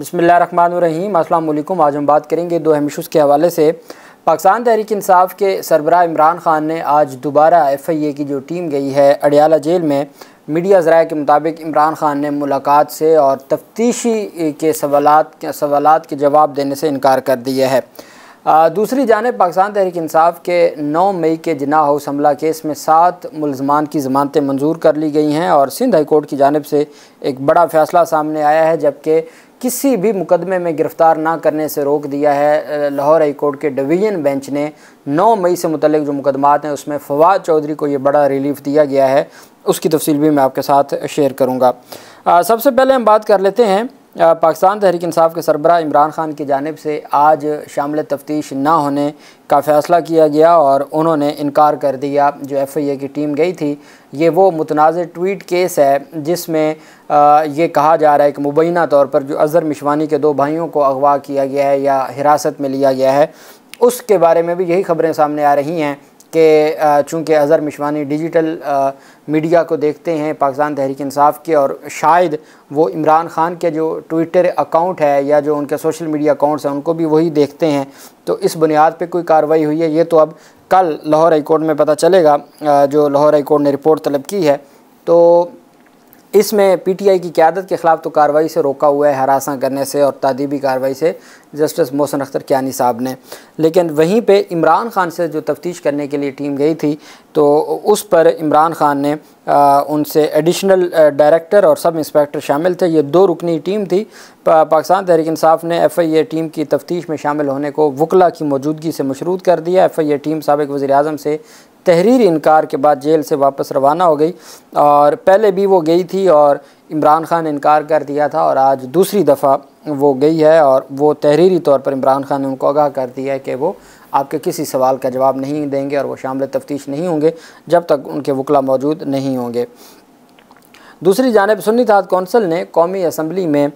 बसमीम अल्लाम आज हम बात करेंगे दो अहम के हवाले से पाकिस्तान तहरीक इंसाफ के सरबरा इमरान ख़ान ने आज दोबारा एफ़ आई ए की जो टीम गई है अडियाला जेल में मीडिया ज़रा के मुताबिक इमरान ख़ान ने मुलाकात से और तफ्तीशी के के सवालत के जवाब देने से इनकार कर दिया है दूसरी जानब पाकिस्तान तहरीक इंसाफ के नौ मई के जना हाउस हमला केस में सात मुलजमान की ज़मानतें मंजूर कर ली गई हैं और सिंध हाईकोर्ट की जानब से एक बड़ा फ़ैसला सामने आया है जबकि किसी भी मुकदमे में गिरफ्तार ना करने से रोक दिया है लाहौर हाई कोर्ट के डिवीजन बेंच ने 9 मई से मुतलिक जो मुकदमात हैं उसमें फवाद चौधरी को ये बड़ा रिलीफ दिया गया है उसकी तफसील भी मैं आपके साथ शेयर करूँगा सबसे पहले हम बात कर लेते हैं पाकिस्तान तहरीक इंसाफ के सरबरा इमरान खान की जानब से आज शामिल तफ्तीश ना होने का फ़ैसला किया गया और उन्होंने इनकार कर दिया जो एफ आई ए की टीम गई थी ये वो मुतनाज़ ट्वीट केस है जिसमें ये कहा जा रहा है कि मुबैना तौर पर जो अज़हर मिशवानी के दो भाइयों को अगवा किया गया है या हिरासत में लिया गया है उसके बारे में भी यही खबरें सामने आ रही हैं कि चूँकि अज़हर मिशवानी डिजिटल मीडिया को देखते हैं पाकिस्तान तहरीक इंसाफ के और शायद वो इमरान ख़ान के जो ट्विटर अकाउंट है या जो उनके सोशल मीडिया अकाउंट्स हैं उनको भी वही देखते हैं तो इस बुनियाद पे कोई कार्रवाई हुई है ये तो अब कल लाहौर हाई कोर्ट में पता चलेगा जो लाहौर हाई कोर्ट ने रिपोर्ट तलब की है तो इसमें पीटीआई की क्यादत के खिलाफ तो कार्रवाई से रोका हुआ है हरासा करने से और तदीबी कार्रवाई से जस्टिस मोहसन अख्तर क्यानी साहब ने लेकिन वहीं पे इमरान खान से जो तफ्तीश करने के लिए टीम गई थी तो उस पर इमरान खान ने आ, उनसे एडिशनल डायरेक्टर और सब इंस्पेक्टर शामिल थे ये दो रुकनी टीम थी पा, पाकिस्तान तहरीक इंसाफ ने एफ आई ए टीम की तफ्तीश में शामिल होने को वकला की मौजूदगी से मशरूद कर दिया एफ आई ए टीम सबक वज़ी अजम से तहरीर इनकार के बाद जेल से वापस रवाना हो गई और पहले भी वो गई थी और इमरान खान इनकार कर दिया था और आज दूसरी दफ़ा वो गई है और वो तहरीरी तौर पर इमरान खान ने उनको आगाह कर दिया है कि वो आपके किसी सवाल का जवाब नहीं देंगे और वो शामिल तफ्तीश नहीं होंगे जब तक उनके वकला मौजूद नहीं होंगे दूसरी जानब सुन्नी तहत कौंसल ने कौमी असम्बली में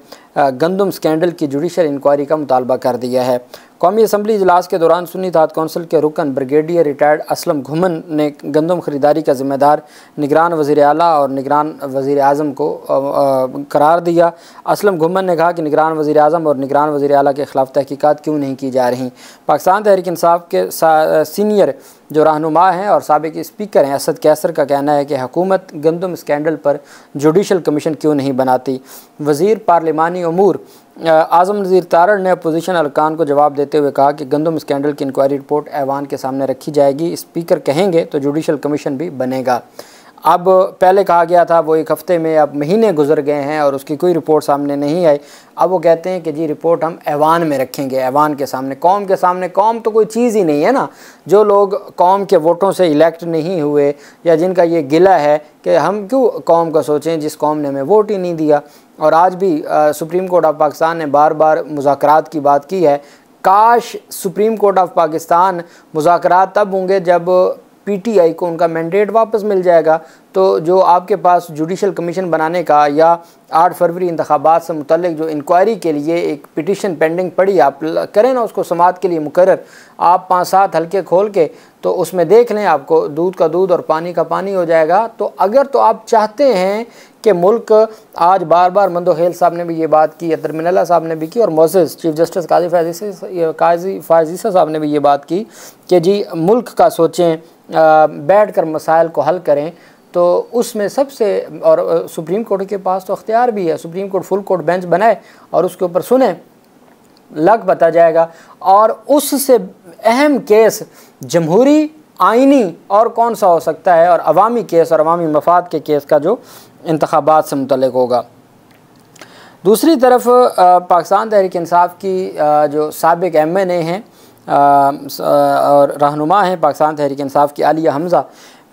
गंदम स्कैंडल की जुडिशल इंक्वायरी का मुतालबा कर दिया है कौमी असम्बली इजलास के दौरान सुन्नी दाद कौंसिल के रुकन ब्रिगेडियर रिटायर्ड असलम घुमन ने गंदम खरीदारी का जिम्मेदार निगरान वजीर अली और निगरान वज़ी अजम को करार दिया असलम घुमन ने कहा कि निगरान वज़ी अजम और निगरान वज़ी अल के ख़िलाफ़ तहकीकत क्यों नहीं की जा रही पाकिस्तान तहरिक इंसाफ के सीनियर जो रहनुमा हैं और सबक स्पीकर हैं असद कैसर का कहना है कि हुकूमत गंदम स्कैंडल पर जुडिशल कमीशन क्यों नहीं बनाती वजीर पार्लिमानी अमूर आज़म नज़ीर तारड़ ने अपोजिशन अरकान को जवाब देते हुए कहा कि गंदम स्कैंडल की इंक्वायरी रिपोर्ट ऐवान के सामने रखी जाएगी स्पीकर कहेंगे तो जुडिशल कमीशन भी बनेगा अब पहले कहा गया था वो एक हफ़्ते में अब महीने गुजर गए हैं और उसकी कोई रिपोर्ट सामने नहीं आई अब वो कहते हैं कि जी रिपोर्ट हम ऐवान में रखेंगे ऐवान के सामने कौम के सामने कौम तो कोई चीज़ ही नहीं है ना जो लोग कौम के वोटों से इलेक्ट नहीं हुए या जिनका ये गिला है कि हम क्यों कौम का सोचें जिस कौम ने हमें वोट ही नहीं दिया और आज भी आ, सुप्रीम कोर्ट ऑफ पाकिस्तान ने बार बार मुजाकर की बात की है काश सुप्रीम कोर्ट ऑफ पाकिस्तान मुजाकर तब होंगे जब पीटीआई को उनका मैंडेट वापस मिल जाएगा तो जो आपके पास जुडिशल कमीशन बनाने का या आठ फरवरी इंतबात से मुतलिक जो इंक्वायरी के लिए एक पिटिशन पेंडिंग पड़ी आप करें ना उसको समात के लिए मुकर आप पाँच सात हल्के खोल के तो उसमें देख लें आपको दूध का दूध और पानी का पानी हो जाएगा तो अगर तो आप चाहते हैं कि मुल्क आज बार बार मंदोहेल साहब ने भी ये बात की या मिनला साहब ने भी की और मोजिस चीफ जस्टिस काजी फायजी काजी फायजीसा साहब ने भी ये बात की कि जी मुल्क का सोचें बैठ कर मसाइल को हल करें तो उसमें सबसे और सुप्रीम कोर्ट के पास तो अख्तियार भी है supreme court full court bench बनाए और उसके ऊपर सुने लग बता जाएगा और उससे अहम केस जमहूरी आइनी और कौन सा हो सकता है और अवामी केस और अवामी मफाद के केस का जो इंतबात से मुतलक होगा दूसरी तरफ पाकिस्तान तहरीक इंसाफ की जो सबक एम एन ए हैं और रहनुमा हैं पाकिस्तान तहरीक इंसाफ की आलिया हमज़ा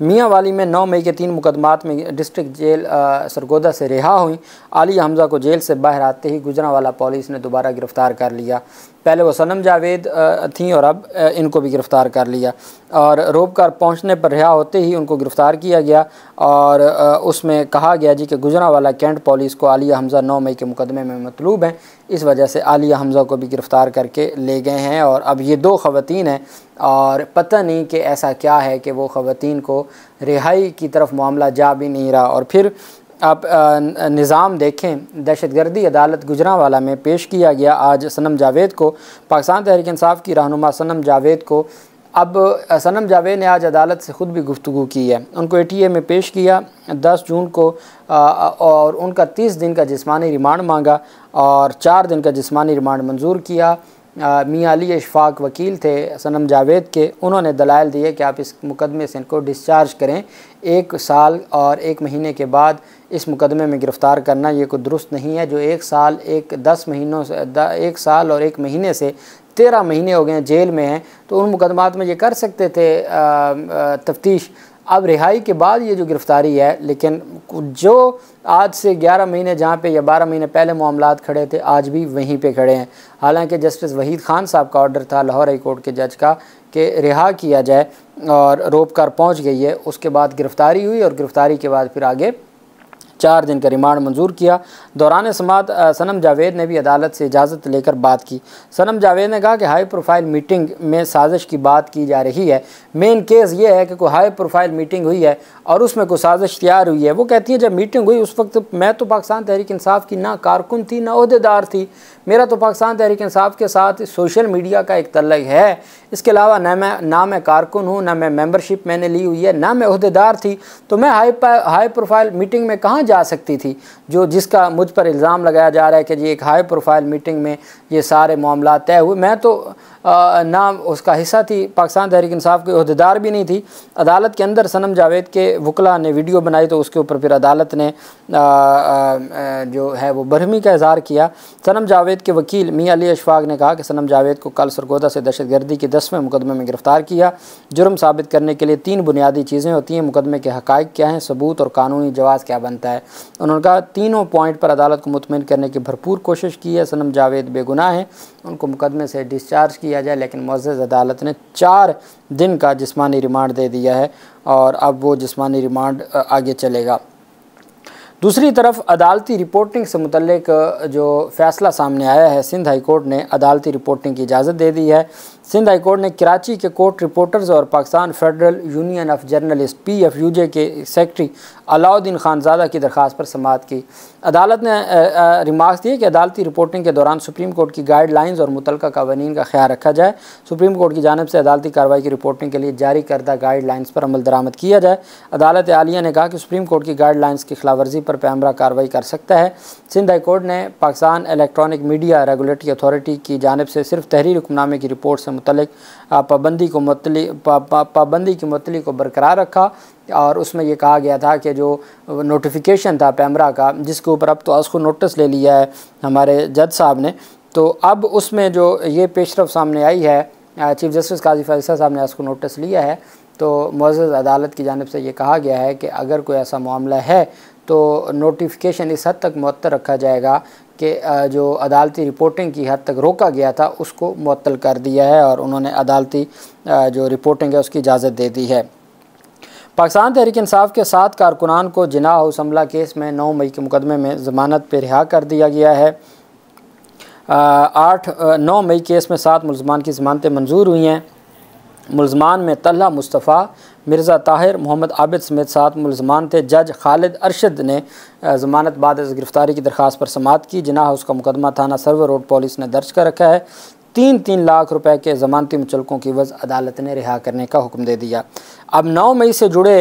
मियाँ वाली में 9 मई के तीन मुकदमात में डिस्ट्रिक्ट जेल सरगोदा से रिहा हुई आलिया हमज़ा को जेल से बाहर आते ही गुजरा वाला पुलिस ने दोबारा गिरफ़्तार कर लिया पहले वो सनम जावेद थी और अब इनको भी गिरफ़्तार कर लिया और कार पहुँचने पर रिहा होते ही उनको गिरफ़्तार किया गया और उसमें कहा गया जी कि गुजरा वाला कैंट पुलिस को आलिया हमज़ा नौ मई के मुकदमे में मतलूब हैं इस वजह से आलिया हमज़ा को भी गिरफ़्तार करके ले गए हैं और अब ये दो ख़वान हैं और पता नहीं कि ऐसा क्या है कि वो ख़वान को रिहाई की तरफ मामला जा भी नहीं रहा और फिर आप निज़ाम देखें दहशत गर्दी अदालत गुजरावाला में पेश किया गया आज सनम जावेद को पाकिस्तान तहरीक इंसाफ की रहनुमा सनम जावेद को अब सनम जावेद ने आज अदालत से ख़ुद भी गुफ्तु की है उनको ए टी ए में पेश किया दस जून को और उनका तीस दिन का जिसमानी रिमांड मांगा और चार दिन का जिसमानी रिमांड मंजूर किया मियाँ अली अशफाक वकील थे सनम जावेद के उन्होंने दलाइल दिए कि आप इस मुकदमे से इनको डिस्चार्ज करें एक साल और एक महीने के बाद इस मुकदमे में गिरफ़्तार करना ये कोई दुरुस्त नहीं है जो एक साल एक दस महीनों से एक साल और एक महीने से तेरह महीने हो गए हैं जेल में हैं तो उन मुकदमात में ये कर सकते थे तफ्तीश अब रिहाई के बाद ये जो गिरफ़्तारी है लेकिन जो आज से 11 महीने जहाँ पे या 12 महीने पहले मामला खड़े थे आज भी वहीं पे खड़े हैं हालांकि जस्टिस वहीद खान साहब का ऑर्डर था लाहौर हाई कोर्ट के जज का कि रिहा किया जाए और रोप कार पहुँच गई है उसके बाद गिरफ़्तारी हुई और गिरफ़्तारी के बाद फिर आगे चार दिन का रिमांड मंजूर किया दौरान समात सनम जावेद ने भी अदालत से इजाज़त लेकर बात की सनम जावेद ने कहा कि हाई प्रोफाइल मीटिंग में साजिश की बात की जा रही है मेन केस ये है कि कोई हाई प्रोफाइल मीटिंग हुई है और उसमें कोई साजिश तैयार हुई है वो कहती हैं जब मीटिंग हुई उस वक्त मैं तो पाकिस्तान तहरीक इंसाफ की ना कारकुन थी ना अहदेदार थी मेरा तो पाकिस्तान तहरीक इंसाफ के साथ सोशल मीडिया का एक तलग है इसके अलावा ना मैं ना मैं कारकुन हूँ ना मैं मेम्बरशिप मैंने ली हुई है ना मैं अहदेदार थी तो मैं हाई हाई प्रोफाइल मीटिंग में कहाँ जा सकती थी जो जिसका मुझ पर इल्ज़ाम लगाया जा रहा है कि जी एक हाई प्रोफाइल मीटिंग में ये सारे मामला तय हुए मैं तो ना उसका हिस्सा थी पाकिस्तान तहरीक इंसाफ के अहदेदार भी नहीं थी अदालत के अंदर सनम जावेद के वकला ने वीडियो बनाई तो उसके ऊपर फिर अदालत ने आ, आ, जो है वो बरहमी का इजहार किया सनम जावेद के वकील मियाँ अली अशफाक ने कहा कि सनम जावेद को कल सरगोदा से दहशतगर्दी के दसवें मुकदमे में गिरफ़्तार किया जुर्म साबित करने के लिए तीन बुनियादी चीज़ें होती हैं मुकदमे के हक़ क्या हैं सबूत और कानूनी जवाज़ क्या बनता है उन्होंने कहा तीनों पॉइंट पर अदालत को मुतमिन करने की भरपूर कोशिश की है सनम जावेद बेगुनाह है उनको मुकदमे से डिस्चार्ज किया जाए लेकिन मज़ अदालत ने चार दिन का जिस्मानी रिमांड दे दिया है और अब वो जिस्मानी रिमांड आगे चलेगा दूसरी तरफ अदालती रिपोर्टिंग से मुतलक जो फ़ैसला सामने आया है सिंध हाई कोर्ट ने अदालती रिपोर्टिंग की इजाज़त दे दी है सिंध हाई कोर्ट ने कराची के कोर्ट रिपोर्टर्स और Pakistan federal union of journalist P F U J के सेक्रटरी अलाउद्दीन खानजादा की दरख्वास्त पर समात की अदालत ने रिमार्क्स दिए कि अदालती रिपोर्टिंग के दौरान सुप्रीम कोर्ट की गाइडलाइंस और मुतल कवानीन का ख्याल रखा जाए सुप्रीम कोर्ट की जानब से अदालती कार्रवाई की रिपोर्टिंग के लिए जारी करदा गाइडलाइंस पर अमल दरामद किया जाए अदालत आलिया ने कहा कि सुप्रीम कोर्ट की गाइडलाइंस की खिलाफवर्जी पर पैमरा कार्रवाई कर सकता है सिंध हाईकोर्ट ने Pakistan electronic media regulatory authority की जानब से सिर्फ तहरीर हुक्मनामे की रिपोर्ट से मतलब पाबंदी को मतली पाबंदी की मतली को बरकरार रखा और उसमें यह कहा गया था कि जो नोटिफिकेशन था पैमरा का जिसके ऊपर अब तो उसको नोटिस ले लिया है हमारे जज साहब ने तो अब उसमें जो ये पेशरफ सामने आई है चीफ जस्टिस काजी फैसल साहब ने उसको नोटिस लिया है तो मज़ अदालत की जानब से ये कहा गया है कि अगर कोई ऐसा मामला है तो नोटिफिकेशन इस हद तक मअतल रखा जाएगा कि जो अदालती रिपोर्टिंग की हद तक रोका गया था उसको मअतल कर दिया है और उन्होंने अदालती जो रिपोर्टिंग है उसकी इजाज़त दे दी है पाकिस्तान तहरीक इंसाफ के सात कारकुनान को जिना हाउस हमला केस में नौ मई के मुकदमे में ज़मानत पर रिहा कर दिया गया है आठ नौ मई केस में सात मुलजमान की ज़मानतें मंजूर हुई हैं मुलजमान में तल्ला मुस्तफ़ा मिर्ज़ा ताहिर मोहम्मद आबिद समेत सात मुलजमान थे जज खालिद अरशद ने ज़मानत बाद गिरफ़्तारी की दरख्वास्त पर समात की जिनाह उसका मुकदमा थाना सर्वर रोड पुलिस ने दर्ज कर रखा है तीन तीन लाख रुपए के ज़मानती मुचलकों की वज अदालत ने रिहा करने का हुक्म दे दिया अब नौ मई से जुड़े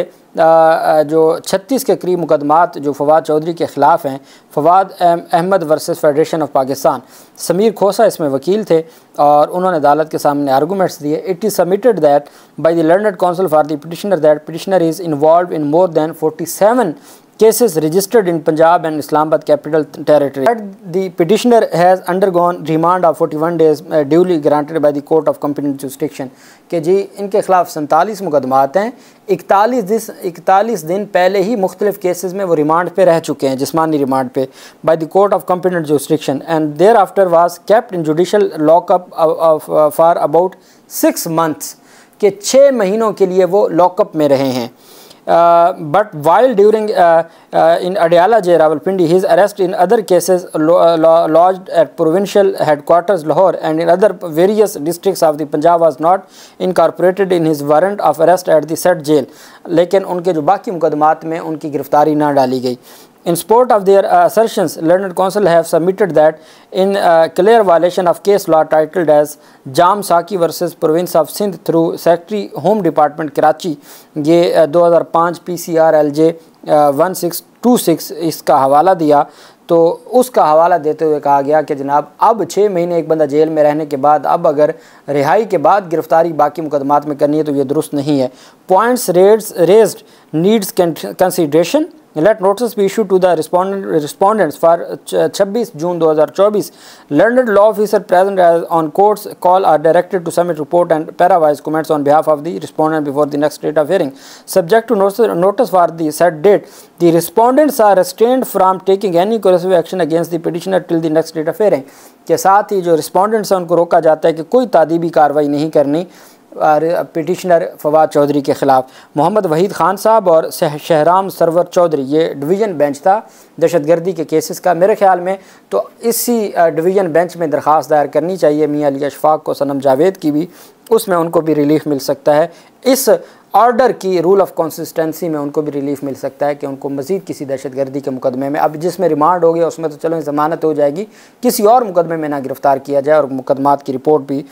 जो 36 के करीब मुकदमात जो फवाद चौधरी के ख़िलाफ़ हैं Fawad Ahmed versus federation of Pakistan Sameer Khosa इसमें वकील थे और उन्होंने अदालत के सामने आर्गूमेंट्स दिए it is submitted that by the learned counsel for the that petitioner is involve in more than 47 cases registered in Punjab and Islamabad capital territory. that the petitioner has undergone remand of 41 days uh, duly granted by the court of competent jurisdiction. ke ji inke khilaf 47 muqadmat hain 41 सैंतालीस 41 din pehle hi mukhtalif cases mein wo remand pe reh chuke hain jismani remand pe by the court of competent jurisdiction and thereafter was kept in judicial lock up of, of, uh, for about 6 months ke 6 mahino ke liye wo lock up mein rahe hain but while during in Adiala J. Rawalpindi, his arrest in other cases lodged at provincial headquarters Lahore and in other various districts of the Punjab was not incorporated in his warrant of arrest at the said jail. लेकिन उनके जो बाकी मुकदमात में उनकी गिरफ्तारी ना डाली गई In support of their uh, assertions, learned counsel have submitted that in uh, clear violation of case law titled as Jam Saqi versus province of Sindh through secretary home department Karachi ये 2005 पीसीआरएलजे 1626 इसका हवाला दिया तो उसका हवाला देते हुए कहा गया कि जनाब अब छः महीने एक बंदा जेल में रहने के बाद अब अगर रिहाई के बाद गिरफ्तारी बाकी मुकदमात में करनी है तो ये दुरुस्त नहीं है पॉइंट्स रेड्स raised needs consideration let notice भी issue to the respondents for 26 June 2024 learned law officer present on courts call are directed to submit report and parawise comments on behalf of the respondent before the next date of hearing subject to notice for the set date the respondents are restrained from taking any coercive action against the petitioner till the next date of hearing के साथ ही जो respondents हैं उनको रोका जाता है कि कोई तादीबी कार्रवाई नहीं करनी पिटिशनर फवाद चौधरी के ख़िलाफ़ मोहम्मद वहीद खान साहब और शहराम सरवर चौधरी ये डिवीज़न बेंच था दहशत गर्दी के केसेस का मेरे ख्याल में तो इसी डिवीज़न बेंच में दरख्वास्त दायर करनी चाहिए मियाँ अली अशफाक को सनम जावेद की भी उसमें उनको भी रिलीफ मिल सकता है इस ऑर्डर की रूल ऑफ कंसिस्टेंसी में उनको भी रिलीफ मिल सकता है कि उनको मजीद किसी दहशत गर्दी के मुकदमे में अब जिसमें रिमांड हो गया उसमें तो चलो ज़मानत हो जाएगी किसी और मुकदमे में ना गिरफ़्तार किया जाए और मुकदमात की रिपोर्ट भी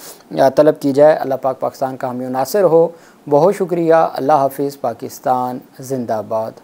तलब की जाए अल्लाह पाक पाकिस्तान का हमें हो बहुत शुक्रिया अल्लाह हाफिज़ पाकिस्तान जिंदाबाद